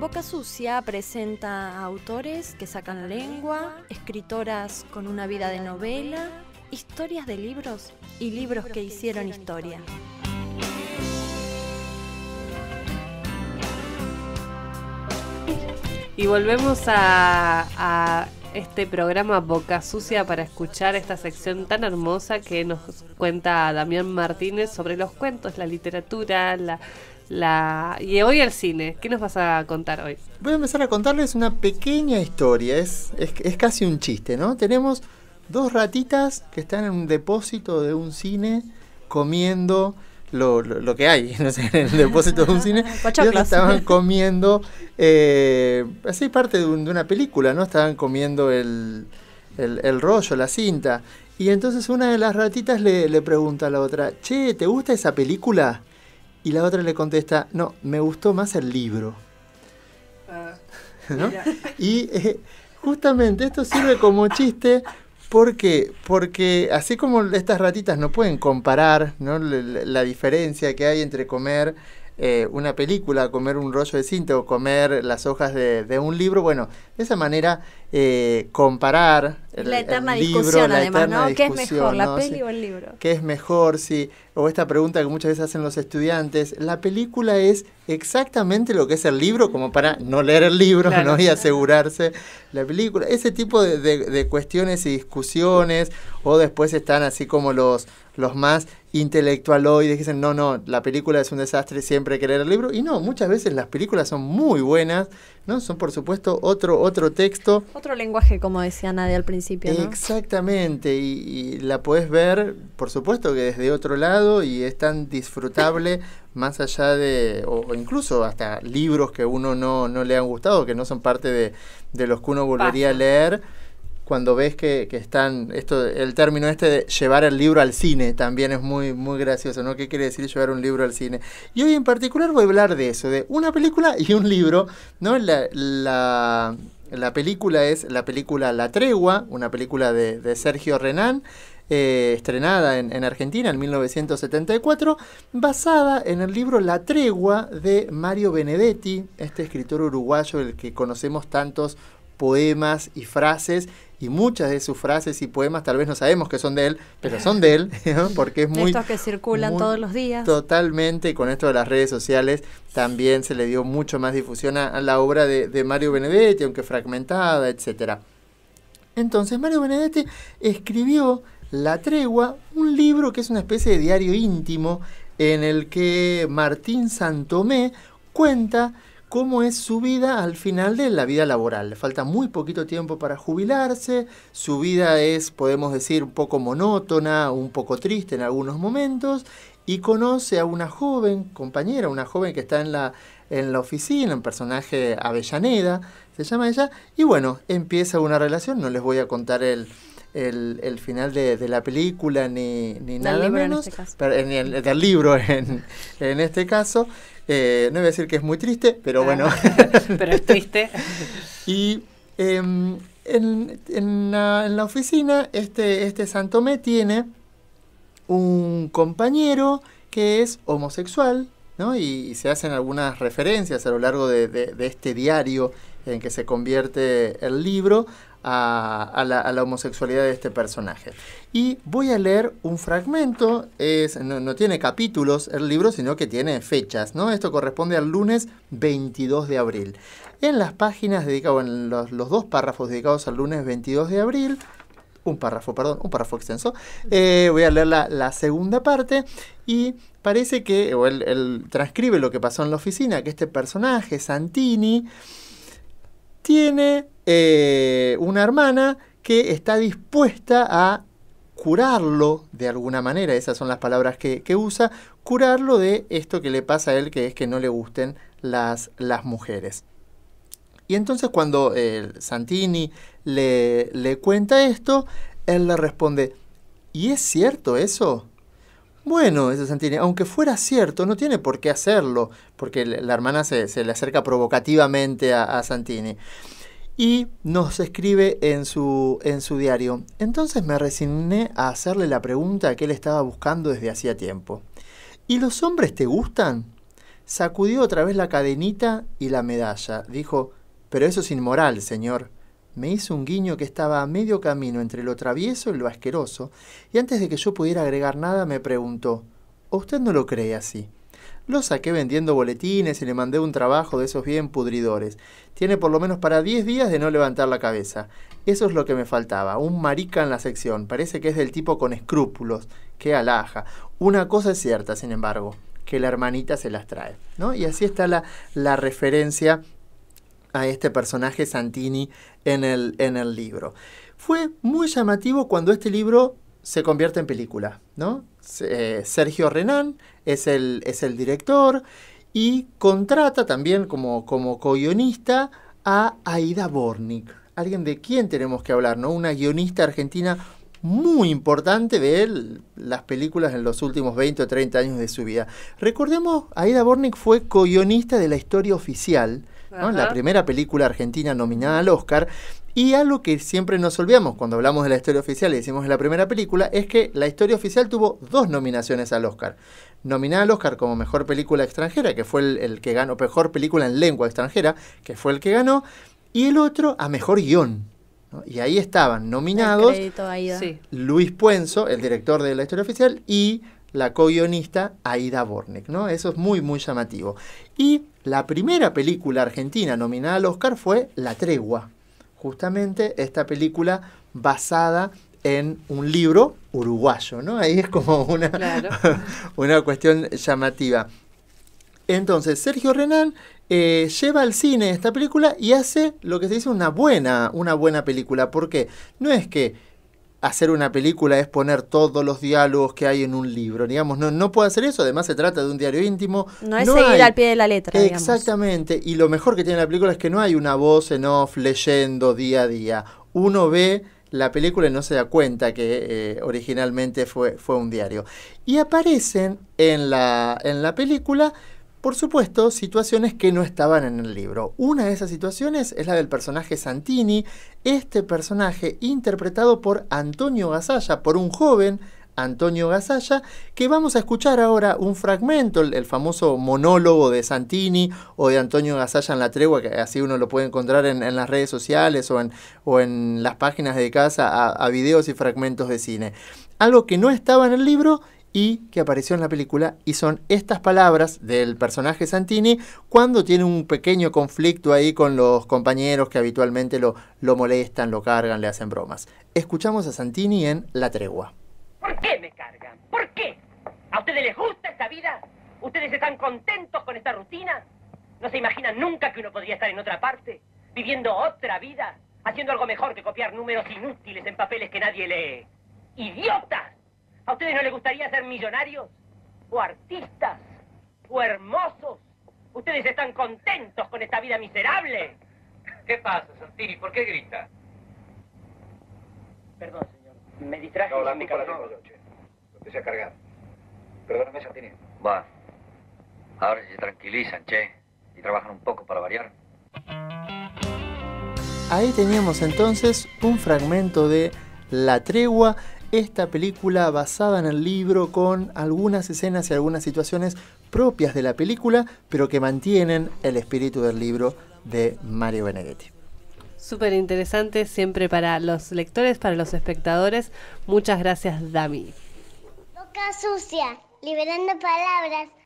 Boca Sucia presenta autores que sacan lengua, escritoras con una vida de novela, historias de libros y libros que hicieron historia. Y volvemos a, a, este programa Boca Sucia para escuchar esta sección tan hermosa que nos cuenta Damián Martínez sobre los cuentos, la literatura, la, la y hoy al cine. ¿Qué nos vas a contar hoy? Voy a empezar a contarles una pequeña historia, es, es, casi un chiste, ¿no? Tenemos dos ratitas que están en un depósito de un cine comiendo lo, lo, que hay, no en el depósito de un cine. y estaban comiendo, eh, así parte de, una película, ¿no? Estaban comiendo el, el, rollo, la cinta. Y entonces una de las ratitas le, le, pregunta a la otra, che, ¿te gusta esa película? Y la otra le contesta, no, me gustó más el libro. Ah, y eh, justamente esto sirve como chiste porque, Porque así como estas ratitas no pueden comparar ¿no? la, diferencia que hay entre comer eh, una película, comer un rollo de cinta o comer las hojas de, un libro. Bueno, de esa manera eh, comparar la eterna discusión, además, ¿no? ¿Qué es mejor, la peli o el libro? ¿Qué es mejor? Sí. O esta pregunta que muchas veces hacen los estudiantes, la película es exactamente lo que es el libro, como para no leer el libro y asegurarse la película. Ese tipo de, cuestiones y discusiones, o después están así como los, los más intelectual hoy dicen, no, no, la película es un desastre, siempre hay que el libro. Y no, muchas veces las películas son muy buenas, ¿no? Son, por supuesto, otro, otro texto. Otro lenguaje, como decía nadie al principio. Exactamente, y, la puedes ver, por supuesto, que desde otro lado y es tan disfrutable más allá de, o, incluso hasta libros que uno no, no le han gustado, que no son parte de, de los que uno volvería a leer cuando ves que, están, esto, el término este de llevar el libro al cine también es muy, muy gracioso, ¿no? ¿Qué quiere decir llevar un libro al cine? Y hoy en particular voy a hablar de eso, de una película y un libro, ¿no? La, película es la película La Tregua, una película de, Sergio Renán, eh, estrenada en, en, Argentina en 1974, basada en el libro La Tregua de Mario Benedetti, este escritor uruguayo, el que conocemos tantos poemas y frases y muchas de sus frases y poemas tal vez no sabemos que son de él, pero son de él, porque es muy... Estos que circulan todos los días. Totalmente, y con esto de las redes sociales también se le dio mucho más difusión a, la obra de, de, Mario Benedetti, aunque fragmentada, etc. Entonces Mario Benedetti escribió La Tregua, un libro que es una especie de diario íntimo en el que Martín Santomé cuenta cómo es su vida al final de la vida laboral. Le falta muy poquito tiempo para jubilarse, su vida es, podemos decir, un poco monótona, un poco triste en algunos momentos, y conoce a una joven compañera, una joven que está en la, en la oficina, un personaje Avellaneda, se llama ella, y bueno, empieza una relación, no les voy a contar el el, final de, la película ni, ni nada menos, en este el, del libro en, en este caso. Eh, no voy a decir que es muy triste, pero ah. bueno. pero es triste. y em, en, en, la, oficina este, este Santomé tiene un compañero que es homosexual, ¿no? Y, se hacen algunas referencias a lo largo de, de, este diario en que se convierte el libro a, la, homosexualidad de este personaje. Y voy a leer un fragmento, es, no, tiene capítulos el libro, sino que tiene fechas, ¿no? Esto corresponde al lunes 22 de abril. En las páginas dedicadas, en los, dos párrafos dedicados al lunes 22 de abril, un párrafo, perdón, un párrafo extenso. Eh, voy a leer la, segunda parte y parece que, él, transcribe lo que pasó en la oficina, que este personaje, Santini, tiene eh, una hermana que está dispuesta a curarlo de alguna manera, esas son las palabras que, usa, curarlo de esto que le pasa a él, que es que no le gusten las, las mujeres. Y entonces cuando eh, Santini le, le cuenta esto, él le responde, ¿y es cierto eso? Bueno, eso Santini, aunque fuera cierto, no tiene por qué hacerlo, porque la hermana se, le acerca provocativamente a, Santini. Y nos escribe en su, en su diario, entonces me resigné a hacerle la pregunta que él estaba buscando desde hacía tiempo. ¿Y los hombres te gustan? Sacudió otra vez la cadenita y la medalla. Dijo, pero eso es inmoral, señor me hizo un guiño que estaba a medio camino entre lo travieso y lo asqueroso, y antes de que yo pudiera agregar nada me preguntó, ¿Usted no lo cree así? Lo saqué vendiendo boletines y le mandé un trabajo de esos bien pudridores. Tiene por lo menos para 10 días de no levantar la cabeza. Eso es lo que me faltaba, un marica en la sección. Parece que es del tipo con escrúpulos. Qué alhaja. Una cosa es cierta, sin embargo, que la hermanita se las trae. ¿no? Y así está la, la referencia a este personaje Santini en el, en el libro. Fue muy llamativo cuando este libro se convierte en película, ¿no? Eh, Sergio Renan es el, es el director y contrata también como, como co-guionista a Aida Bornik, alguien de quien tenemos que hablar, ¿no? Una guionista argentina muy importante de las películas en los últimos 20 o 30 años de su vida. Recordemos, Aida Bornick fue co-guionista de la historia oficial, la primera película argentina nominada al Oscar. Y algo que siempre nos olvidamos cuando hablamos de la historia oficial y decimos la primera película es que la historia oficial tuvo dos nominaciones al Oscar. Nominada al Oscar como mejor película extranjera, que fue el, el que ganó, mejor película en lengua extranjera, que fue el que ganó, y el otro a mejor guión. Y ahí estaban nominados Luis Puenzo, el director de la historia oficial, y la co-guionista Aida Bornec. Eso es muy, muy llamativo. Y la primera película argentina nominada al Oscar fue La Tregua. Justamente esta película basada en un libro uruguayo, Ahí es como una, una cuestión llamativa. Entonces, Sergio Renan eh, lleva al cine esta película y hace lo que se dice una buena, una buena película. ¿Por qué? No es que hacer una película es poner todos los diálogos que hay en un libro. Digamos, no, puede hacer eso. Además, se trata de un diario íntimo. No es seguir al pie de la letra. Exactamente. Y lo mejor que tiene la película es que no hay una voz en off leyendo día a día. Uno ve la película y no se da cuenta que eh, originalmente fue, fue un diario. Y aparecen en la, en la película por supuesto, situaciones que no estaban en el libro. Una de esas situaciones es la del personaje Santini, este personaje interpretado por Antonio Gasalla, por un joven Antonio Gasalla, que vamos a escuchar ahora un fragmento, el, famoso monólogo de Santini o de Antonio Gasalla en la tregua, que así uno lo puede encontrar en, las redes sociales o en, las páginas de casa a videos y fragmentos de cine. Algo que no estaba en el libro y que apareció en la película y son estas palabras del personaje Santini cuando tiene un pequeño conflicto ahí con los compañeros que habitualmente lo, molestan, lo cargan, le hacen bromas. Escuchamos a Santini en La Tregua. ¿Por qué me cargan? ¿Por qué? ¿A ustedes les gusta esta vida? ¿Ustedes están contentos con esta rutina? ¿No se imaginan nunca que uno podría estar en otra parte, viviendo otra vida, haciendo algo mejor que copiar números inútiles en papeles que nadie lee? ¡Idiota! ¿A ustedes no les gustaría ser millonarios? ¿O artistas? ¿O hermosos? ¿Ustedes están contentos con esta vida miserable? ¿Qué pasa, Santini? ¿Por qué grita? Perdón, señor. Me distraje. No, la mi Lo empecé a cargar. Perdóname, Santini. Va. Ahora se tranquilizan, che. Y trabajan un poco para variar. Ahí teníamos entonces un fragmento de La Tregua esta película basada en el libro con algunas escenas y algunas situaciones propias de la película, pero que mantienen el espíritu del libro de Mario Benedetti. Súper interesante, siempre para los lectores, para los espectadores. Muchas gracias, Dami. Boca sucia, liberando palabras.